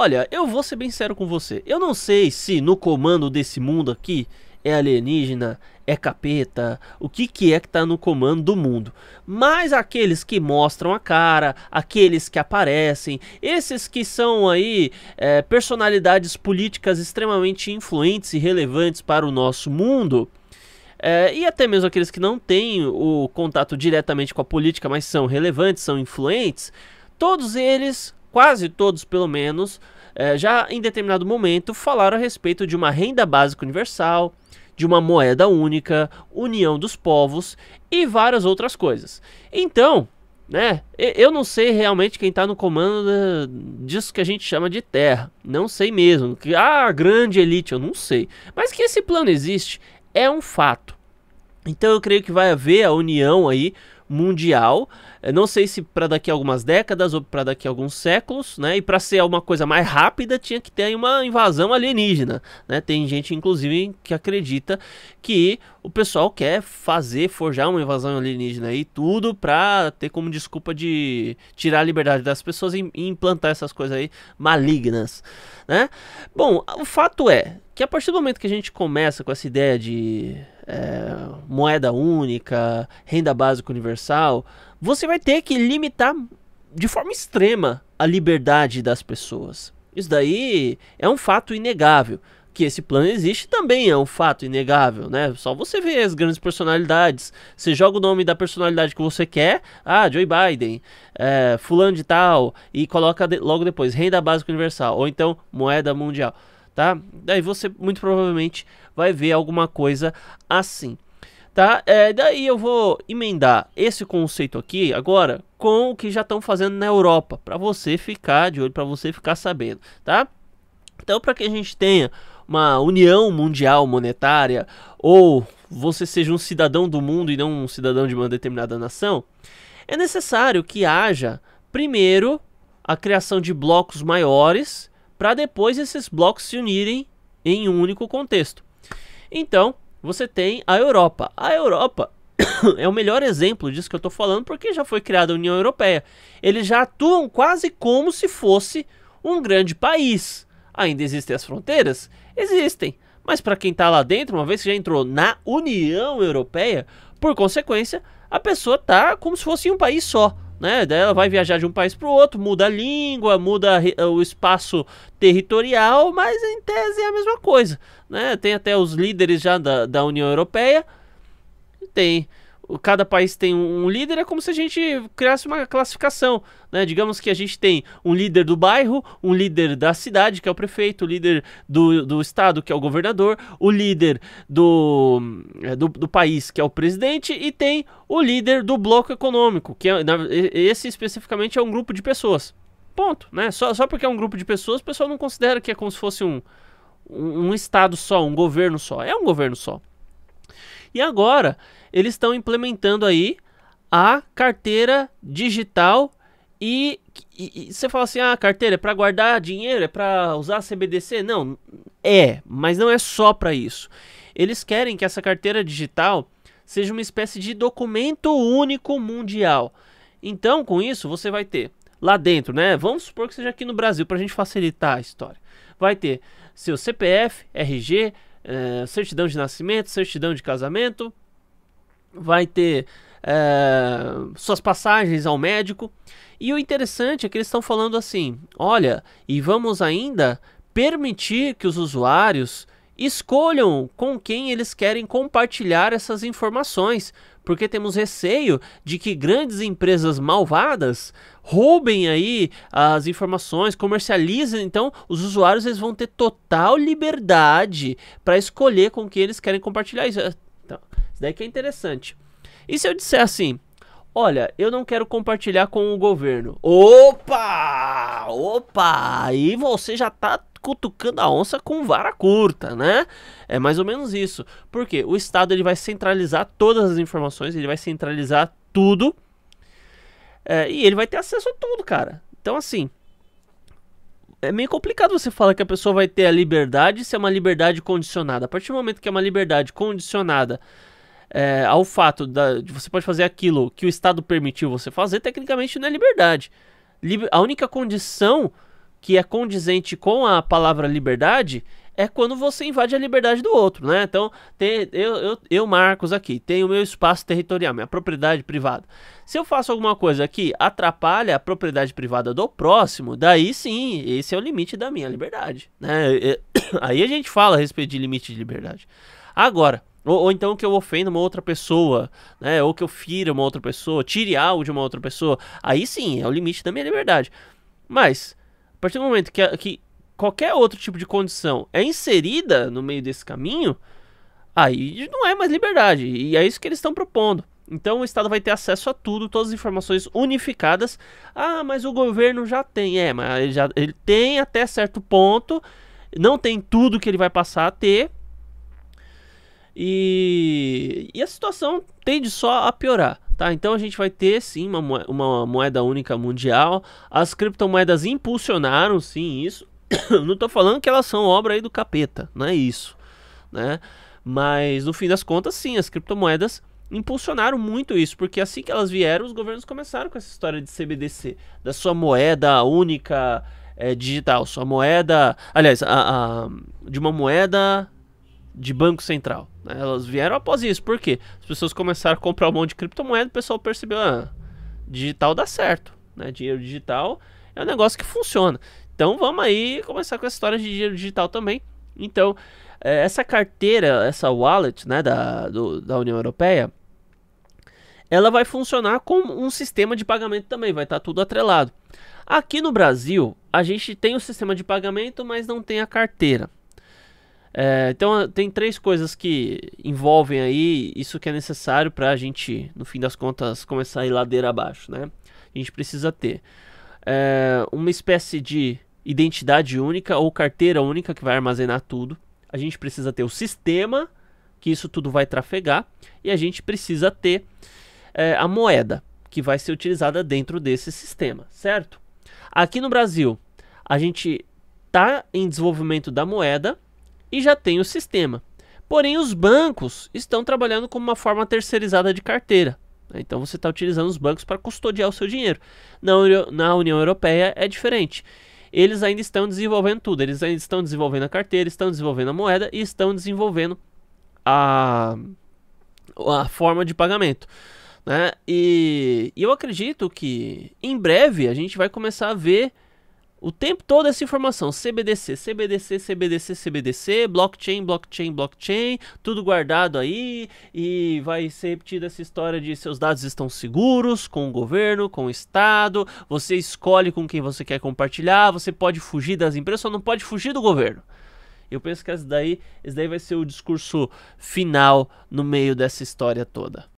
Olha, eu vou ser bem sério com você. Eu não sei se no comando desse mundo aqui é alienígena, é capeta, o que, que é que tá no comando do mundo. Mas aqueles que mostram a cara, aqueles que aparecem, esses que são aí é, personalidades políticas extremamente influentes e relevantes para o nosso mundo. É, e até mesmo aqueles que não têm o contato diretamente com a política, mas são relevantes, são influentes, todos eles quase todos pelo menos, é, já em determinado momento falaram a respeito de uma renda básica universal, de uma moeda única, união dos povos e várias outras coisas. Então, né? Eu não sei realmente quem está no comando né, disso que a gente chama de terra. Não sei mesmo. Que ah, a grande elite, eu não sei. Mas que esse plano existe é um fato. Então eu creio que vai haver a união aí mundial. É, não sei se para daqui a algumas décadas ou para daqui a alguns séculos, né? E para ser alguma coisa mais rápida, tinha que ter uma invasão alienígena, né? Tem gente inclusive que acredita que o pessoal quer fazer forjar uma invasão alienígena e tudo para ter como desculpa de tirar a liberdade das pessoas e implantar essas coisas aí malignas, né? Bom, o fato é que a partir do momento que a gente começa com essa ideia de é, moeda única, renda básica universal, você vai ter que limitar de forma extrema a liberdade das pessoas. Isso daí é um fato inegável. Que esse plano existe também é um fato inegável, né? Só você vê as grandes personalidades. Você joga o nome da personalidade que você quer, ah, Joe Biden, é, fulano de tal, e coloca de, logo depois renda básica universal, ou então moeda mundial tá? Daí você muito provavelmente vai ver alguma coisa assim, tá? É, daí eu vou emendar esse conceito aqui agora com o que já estão fazendo na Europa, para você ficar de olho, para você ficar sabendo, tá? Então, para que a gente tenha uma união mundial monetária ou você seja um cidadão do mundo e não um cidadão de uma determinada nação, é necessário que haja primeiro a criação de blocos maiores para depois esses blocos se unirem em um único contexto. Então, você tem a Europa. A Europa é o melhor exemplo disso que eu estou falando, porque já foi criada a União Europeia. Eles já atuam quase como se fosse um grande país. Ainda existem as fronteiras? Existem. Mas para quem está lá dentro, uma vez que já entrou na União Europeia, por consequência, a pessoa está como se fosse um país só né? Daí ela vai viajar de um país para o outro, muda a língua, muda o espaço territorial, mas em tese é a mesma coisa, né? Tem até os líderes já da, da União Europeia, tem cada país tem um líder, é como se a gente criasse uma classificação. Né? Digamos que a gente tem um líder do bairro, um líder da cidade, que é o prefeito, o líder do, do estado, que é o governador, o líder do, eh, do, do país, que é o presidente, e tem o líder do bloco econômico, que é, esse especificamente é um grupo de pessoas. Ponto. Né? Só, só porque é um grupo de pessoas, o pessoal não considera que é como se fosse um, um, um estado só, um governo só. É um governo só. E agora eles estão implementando aí a carteira digital e, você fala assim: ah, carteira é para guardar dinheiro, é para usar a CBDC? Não, é, mas não é só para isso. Eles querem que essa carteira digital seja uma espécie de documento único mundial. Então, com isso, você vai ter lá dentro, né? Vamos supor que seja aqui no Brasil, para a gente facilitar a história. Vai ter seu CPF, RG, é, eh, certidão de nascimento, certidão de casamento, vai ter é, suas passagens ao médico. E o interessante é que eles estão falando assim: olha, e vamos ainda permitir que os usuários escolham com quem eles querem compartilhar essas informações, porque temos receio de que grandes empresas malvadas roubem aí as informações, comercializem, então os usuários eles vão ter total liberdade para escolher com quem eles querem compartilhar isso. Então, isso daí que é interessante. E se eu disser assim, olha, eu não quero compartilhar com o governo. Opa! Opa! Aí você já tá cutucando a onça com vara curta, né? É mais ou menos isso. Porque o Estado ele vai centralizar todas as informações, ele vai centralizar tudo. É, e ele vai ter acesso a tudo, cara. Então, assim, é meio complicado você falar que a pessoa vai ter a liberdade se é uma liberdade condicionada. A partir do momento que é uma liberdade condicionada é, ao fato da, de você pode fazer aquilo que o Estado permitiu você fazer, tecnicamente não é liberdade. Liber, a única condição que é condizente com a palavra liberdade é quando você invade a liberdade do outro, né? Então, tem, eu, eu, eu, Marcos, aqui, tenho o meu espaço territorial, minha propriedade privada. Se eu faço alguma coisa que atrapalha a propriedade privada do próximo, daí sim, esse é o limite da minha liberdade, né? aí a gente fala a respeito de limite de liberdade. Agora, ou, ou, então que eu ofenda uma outra pessoa, né? Ou que eu fira uma outra pessoa, tire algo de uma outra pessoa, aí sim, é o limite da minha liberdade. Mas, a partir do momento que, que qualquer outro tipo de condição é inserida no meio desse caminho, aí não é mais liberdade. E é isso que eles estão propondo. Então o Estado vai ter acesso a tudo, todas as informações unificadas. Ah, mas o governo já tem. É, mas ele, já, ele tem até certo ponto. Não tem tudo que ele vai passar a ter. E, e a situação tende só a piorar. Tá? Então a gente vai ter sim uma, moeda, uma moeda única mundial. As criptomoedas impulsionaram sim isso. Não estou falando que elas são obra aí do capeta, não é isso, né? Mas no fim das contas, sim, as criptomoedas impulsionaram muito isso, porque assim que elas vieram, os governos começaram com essa história de CBDC, da sua moeda única é, digital, sua moeda, aliás, a, a, de uma moeda de Banco Central. Né? Elas vieram após isso. Por quê? As pessoas começaram a comprar um monte de criptomoeda, o pessoal percebeu, ah, digital dá certo. Né? Dinheiro digital é um negócio que funciona. Então vamos aí começar com a história de dinheiro digital também. Então, é, essa carteira, essa wallet né, da, do, da União Europeia, ela vai funcionar com um sistema de pagamento também, vai estar tá tudo atrelado. Aqui no Brasil, a gente tem o sistema de pagamento, mas não tem a carteira. É, então tem três coisas que envolvem aí isso que é necessário para a gente, no fim das contas, começar a ir ladeira abaixo, né? A gente precisa ter é, uma espécie de identidade única ou carteira única que vai armazenar tudo. A gente precisa ter o sistema que isso tudo vai trafegar e a gente precisa ter é, a moeda que vai ser utilizada dentro desse sistema, certo? Aqui no Brasil, a gente está em desenvolvimento da moeda e já tem o sistema. Porém, os bancos estão trabalhando como uma forma terceirizada de carteira. Né? Então você está utilizando os bancos para custodiar o seu dinheiro. Na, na União Europeia é diferente. Eles ainda estão desenvolvendo tudo. Eles ainda estão desenvolvendo a carteira, estão desenvolvendo a moeda e estão desenvolvendo a, a forma de pagamento. Né? E, e eu acredito que em breve a gente vai começar a ver o tempo todo essa informação, CBDC, CBDC, CBDC, CBDC, blockchain, blockchain, blockchain, tudo guardado aí e vai ser repetida essa história de seus dados estão seguros com o governo, com o estado, você escolhe com quem você quer compartilhar, você pode fugir das empresas, só não pode fugir do governo. Eu penso que esse daí, esse daí vai ser o discurso final no meio dessa história toda.